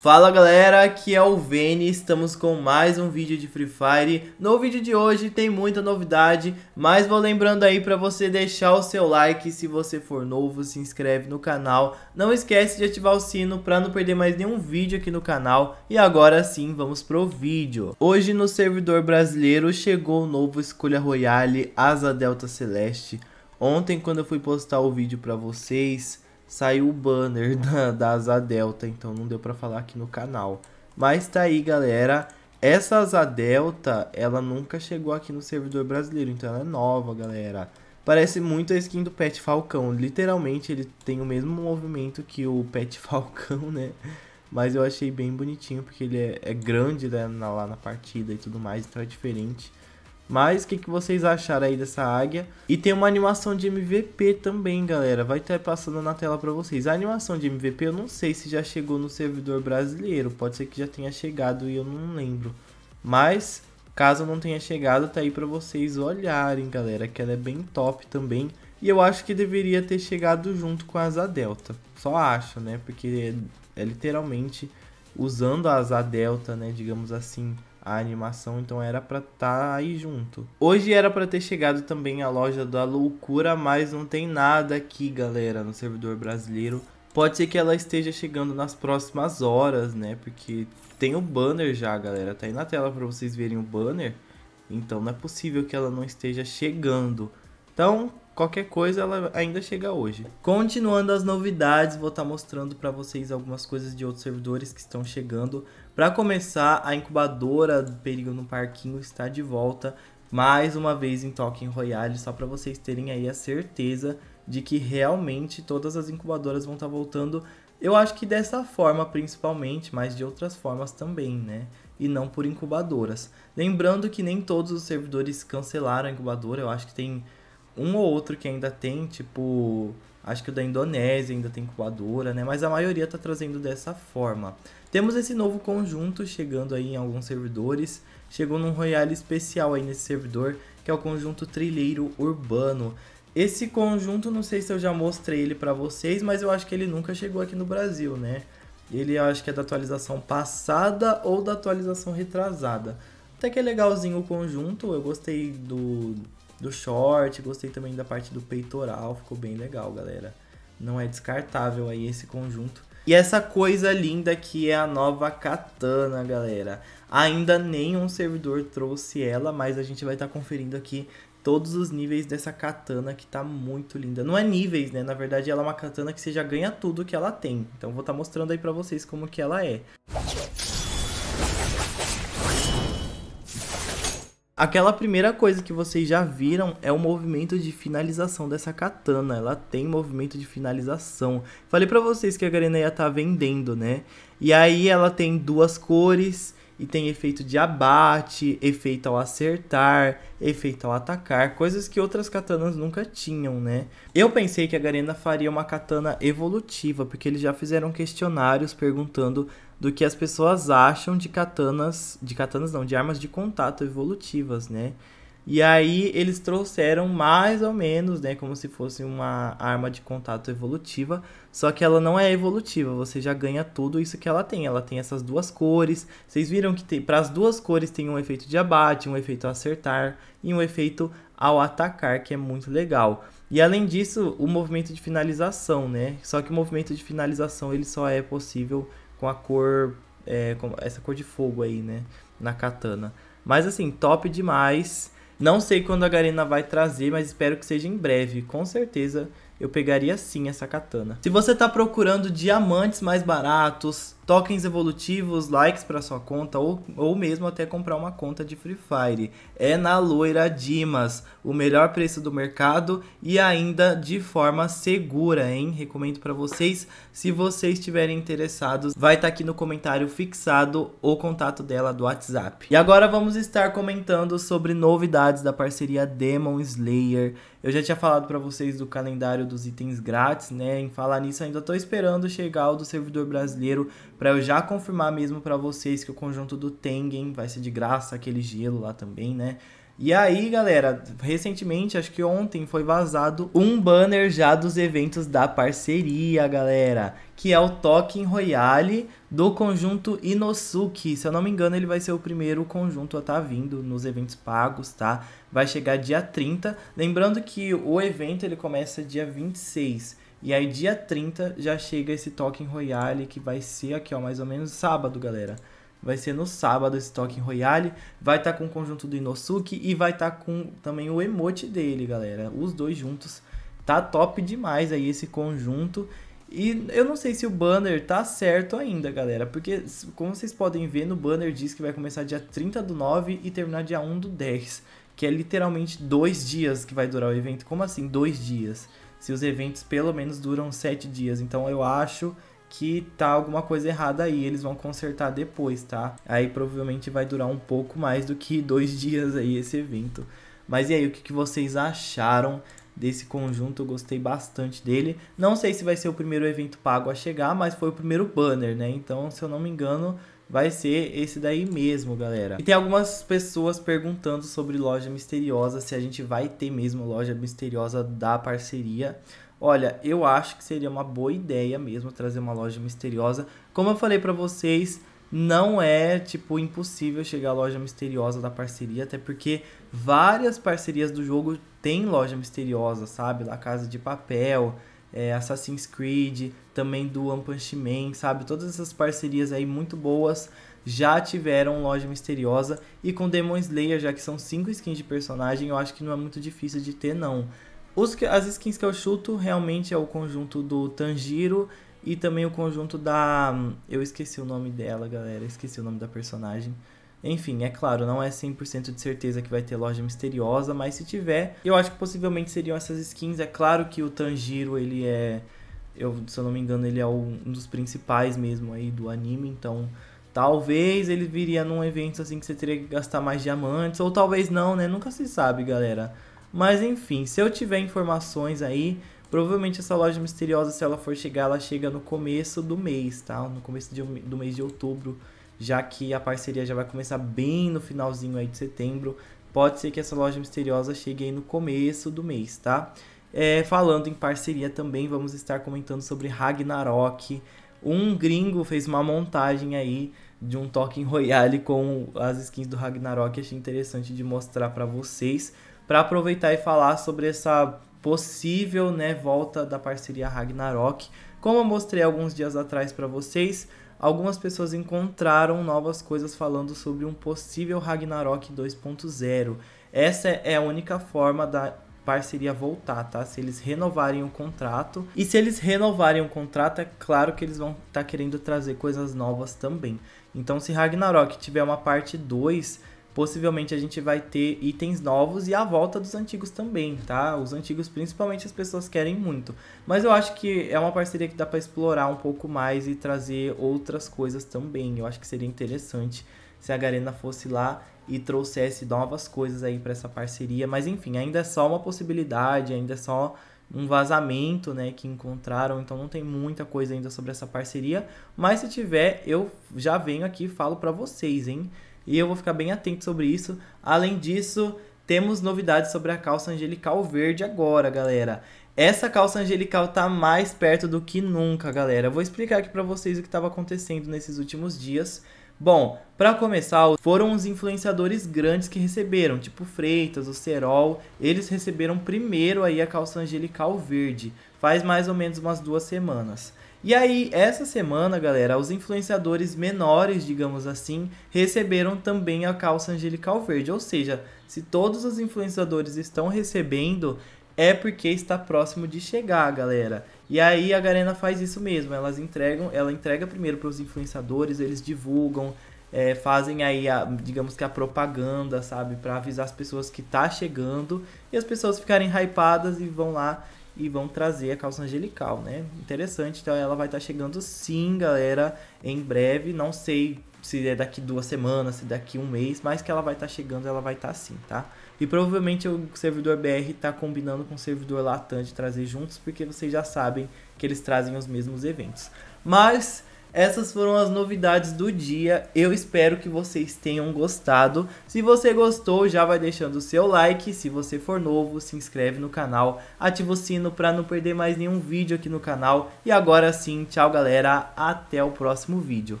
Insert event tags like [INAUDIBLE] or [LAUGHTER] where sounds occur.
Fala galera, aqui é o Vene, estamos com mais um vídeo de Free Fire. No vídeo de hoje tem muita novidade, mas vou lembrando aí para você deixar o seu like, se você for novo, se inscreve no canal. Não esquece de ativar o sino para não perder mais nenhum vídeo aqui no canal. E agora sim, vamos pro vídeo. Hoje no servidor brasileiro chegou o novo Escolha Royale Asa Delta Celeste. Ontem quando eu fui postar o vídeo para vocês saiu o banner [LAUGHS] da, da Asa Delta, então não deu para falar aqui no canal. Mas tá aí, galera. Essa Asa Delta, ela nunca chegou aqui no servidor brasileiro, então ela é nova, galera. Parece muito a skin do Pet Falcão. Literalmente, ele tem o mesmo movimento que o Pet [LAUGHS] Falcão, né? Mas eu achei bem bonitinho, porque ele é, é grande né, lá na partida e tudo mais, então é diferente. Mas o que, que vocês acharam aí dessa águia? E tem uma animação de MVP também, galera. Vai estar passando na tela para vocês. A animação de MVP eu não sei se já chegou no servidor brasileiro. Pode ser que já tenha chegado e eu não lembro. Mas caso não tenha chegado, tá aí para vocês olharem, galera. Que ela é bem top também. E eu acho que deveria ter chegado junto com a Asa Delta. Só acho, né? Porque é, é literalmente usando a Asa Delta, né? Digamos assim a animação, então era para estar tá aí junto. Hoje era para ter chegado também a loja da loucura, mas não tem nada aqui, galera, no servidor brasileiro. Pode ser que ela esteja chegando nas próximas horas, né? Porque tem o banner já, galera. Tá aí na tela para vocês verem o banner. Então não é possível que ela não esteja chegando. Então, qualquer coisa ela ainda chega hoje. Continuando as novidades, vou estar tá mostrando para vocês algumas coisas de outros servidores que estão chegando. Para começar, a incubadora do Perigo no Parquinho está de volta mais uma vez em Token Royale, só para vocês terem aí a certeza de que realmente todas as incubadoras vão estar tá voltando. Eu acho que dessa forma principalmente, mas de outras formas também, né? E não por incubadoras. Lembrando que nem todos os servidores cancelaram a incubadora, eu acho que tem um ou outro que ainda tem, tipo, acho que o da Indonésia ainda tem coadora, né? Mas a maioria tá trazendo dessa forma. Temos esse novo conjunto chegando aí em alguns servidores. Chegou num Royale especial aí nesse servidor, que é o conjunto Trilheiro Urbano. Esse conjunto, não sei se eu já mostrei ele para vocês, mas eu acho que ele nunca chegou aqui no Brasil, né? Ele acho que é da atualização passada ou da atualização retrasada. Até que é legalzinho o conjunto, eu gostei do, do short, gostei também da parte do peitoral, ficou bem legal, galera. Não é descartável aí esse conjunto. E essa coisa linda que é a nova katana, galera. Ainda nenhum servidor trouxe ela, mas a gente vai estar tá conferindo aqui todos os níveis dessa katana que tá muito linda. Não é níveis, né? Na verdade, ela é uma katana que você já ganha tudo que ela tem. Então vou estar tá mostrando aí para vocês como que ela é. Aquela primeira coisa que vocês já viram é o movimento de finalização dessa katana. Ela tem movimento de finalização. Falei para vocês que a Garena ia estar tá vendendo, né? E aí ela tem duas cores e tem efeito de abate, efeito ao acertar, efeito ao atacar, coisas que outras katanas nunca tinham, né? Eu pensei que a Garena faria uma katana evolutiva, porque eles já fizeram questionários perguntando do que as pessoas acham de katanas, de katanas não, de armas de contato evolutivas, né? E aí eles trouxeram mais ou menos, né, como se fosse uma arma de contato evolutiva, só que ela não é evolutiva, você já ganha tudo isso que ela tem. Ela tem essas duas cores. Vocês viram que para as duas cores tem um efeito de abate, um efeito acertar e um efeito ao atacar, que é muito legal. E além disso, o movimento de finalização, né? Só que o movimento de finalização ele só é possível com a cor é, com essa cor de fogo aí, né, na katana. Mas assim, top demais. Não sei quando a Garena vai trazer, mas espero que seja em breve. Com certeza eu pegaria sim essa katana. Se você está procurando diamantes mais baratos, tokens evolutivos, likes para sua conta ou, ou mesmo até comprar uma conta de Free Fire. É na Loira Dimas, o melhor preço do mercado e ainda de forma segura, hein? Recomendo para vocês. Se vocês estiverem interessados, vai estar tá aqui no comentário fixado o contato dela do WhatsApp. E agora vamos estar comentando sobre novidades da parceria Demon Slayer. Eu já tinha falado para vocês do calendário dos itens grátis, né? Em falar nisso, ainda tô esperando chegar o do servidor brasileiro para eu já confirmar mesmo para vocês que o conjunto do Tengen vai ser de graça, aquele gelo lá também, né? E aí, galera, recentemente, acho que ontem, foi vazado um banner já dos eventos da parceria, galera. Que é o Token Royale do conjunto Inosuke. Se eu não me engano, ele vai ser o primeiro conjunto a estar tá vindo nos eventos pagos, tá? Vai chegar dia 30. Lembrando que o evento ele começa dia 26. E aí, dia 30 já chega esse Token Royale, que vai ser aqui, ó, mais ou menos sábado, galera. Vai ser no sábado esse Token Royale. Vai estar tá com o conjunto do Inosuke e vai estar tá com também o emote dele, galera. Os dois juntos. Tá top demais aí esse conjunto. E eu não sei se o banner tá certo ainda, galera. Porque, como vocês podem ver, no banner diz que vai começar dia 30 do 9 e terminar dia 1 do 10. Que é literalmente dois dias que vai durar o evento. Como assim dois dias? se os eventos pelo menos duram sete dias. Então eu acho que tá alguma coisa errada aí, eles vão consertar depois, tá? Aí provavelmente vai durar um pouco mais do que [LAUGHS] dois dias aí esse evento. Mas e aí, o que, que vocês acharam desse conjunto? Eu gostei bastante dele. Não sei se vai ser o primeiro evento pago a chegar, mas foi o primeiro banner, né? Então, se eu não me engano, vai ser esse daí mesmo, galera. E tem algumas pessoas perguntando sobre loja misteriosa, se a gente vai ter mesmo loja misteriosa da parceria. Olha, eu acho que seria uma boa ideia mesmo trazer uma loja misteriosa. Como eu falei para vocês, não é tipo impossível chegar à loja misteriosa da parceria, até porque várias parcerias do jogo tem loja misteriosa, sabe? A Casa de Papel, é, Assassin's Creed, também do One Punch Man, sabe? Todas essas parcerias aí muito boas já tiveram loja misteriosa e com Demon Slayer, já que são cinco skins de personagem, eu acho que não é muito difícil de ter não. Os, as skins que eu chuto realmente é o conjunto do Tanjiro e também o conjunto da hum, eu esqueci o nome dela, galera, esqueci o nome da personagem. Enfim, é claro, não é 100% de certeza que vai ter loja misteriosa, mas se tiver, eu acho que possivelmente seriam essas skins. É claro que o Tanjiro, ele é, eu, se eu não me engano, ele é um dos principais mesmo aí do anime, então talvez ele viria num evento assim que você teria que gastar mais diamantes, ou talvez não, né? Nunca se sabe, galera. Mas enfim, se eu tiver informações aí, Provavelmente essa loja misteriosa, se ela for chegar, ela chega no começo do mês, tá? No começo de, do mês de outubro já que a parceria já vai começar bem no finalzinho aí de setembro. Pode ser que essa loja misteriosa chegue aí no começo do mês, tá? É, falando em parceria também, vamos estar comentando sobre Ragnarok. Um gringo fez uma montagem aí de um Token Royale com as skins do Ragnarok. Achei interessante de mostrar para vocês, para aproveitar e falar sobre essa possível né, volta da parceria Ragnarok. Como eu mostrei alguns dias atrás para vocês, algumas pessoas encontraram novas coisas falando sobre um possível Ragnarok 2.0. Essa é a única forma da parceria voltar, tá? Se eles renovarem o contrato. E se eles renovarem o contrato, é claro que eles vão estar tá querendo trazer coisas novas também. Então, se Ragnarok tiver uma parte 2, possivelmente a gente vai ter itens novos e a volta dos antigos também, tá? Os antigos principalmente as pessoas querem muito. Mas eu acho que é uma parceria que dá para explorar um pouco mais e trazer outras coisas também. Eu acho que seria interessante se a Garena fosse lá e trouxesse novas coisas aí para essa parceria, mas enfim, ainda é só uma possibilidade, ainda é só um vazamento, né, que encontraram, então não tem muita coisa ainda sobre essa parceria, mas se tiver, eu já venho aqui e falo para vocês, hein? e eu vou ficar bem atento sobre isso. Além disso, temos novidades sobre a calça angelical verde agora, galera. Essa calça angelical tá mais perto do que nunca, galera. Eu vou explicar aqui para vocês o que estava acontecendo nesses últimos dias. Bom, para começar, foram os influenciadores grandes que receberam, tipo Freitas, o Serol, eles receberam primeiro aí a calça angelical verde, faz mais ou menos umas duas semanas. E aí, essa semana, galera, os influenciadores menores, digamos assim, receberam também a calça angelical verde. Ou seja, se todos os influenciadores estão recebendo, é porque está próximo de chegar, galera. E aí a Garena faz isso mesmo, elas entregam, ela entrega primeiro para os influenciadores, eles divulgam, é, fazem aí, a, digamos que a propaganda, sabe, para avisar as pessoas que tá chegando e as pessoas ficarem hypadas e vão lá e vão trazer a calça angelical, né? Interessante, então ela vai estar tá chegando sim, galera, em breve. Não sei se é daqui duas semanas, se daqui um mês, mas que ela vai estar tá chegando, ela vai estar tá sim, tá? E provavelmente o servidor BR está combinando com o servidor Latam de trazer juntos, porque vocês já sabem que eles trazem os mesmos eventos. Mas essas foram as novidades do dia. Eu espero que vocês tenham gostado. Se você gostou, já vai deixando o seu like. Se você for novo, se inscreve no canal, ativa o sino para não perder mais nenhum vídeo aqui no canal. E agora sim, tchau galera, até o próximo vídeo.